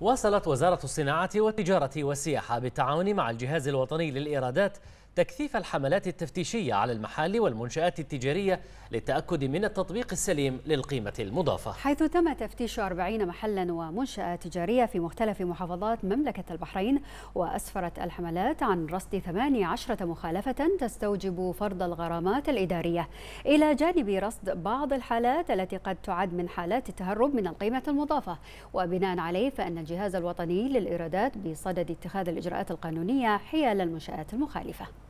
واصلت وزارة الصناعة والتجارة والسياحة بالتعاون مع الجهاز الوطني للإيرادات تكثيف الحملات التفتيشية على المحال والمنشآت التجارية للتأكد من التطبيق السليم للقيمة المضافة حيث تم تفتيش 40 محلا ومنشأة تجارية في مختلف محافظات مملكة البحرين وأسفرت الحملات عن رصد 18 مخالفة تستوجب فرض الغرامات الإدارية إلى جانب رصد بعض الحالات التي قد تعد من حالات التهرب من القيمة المضافة وبناء عليه فأن الجهاز الوطني للإيرادات بصدد اتخاذ الإجراءات القانونية حيال المنشآت المخالفة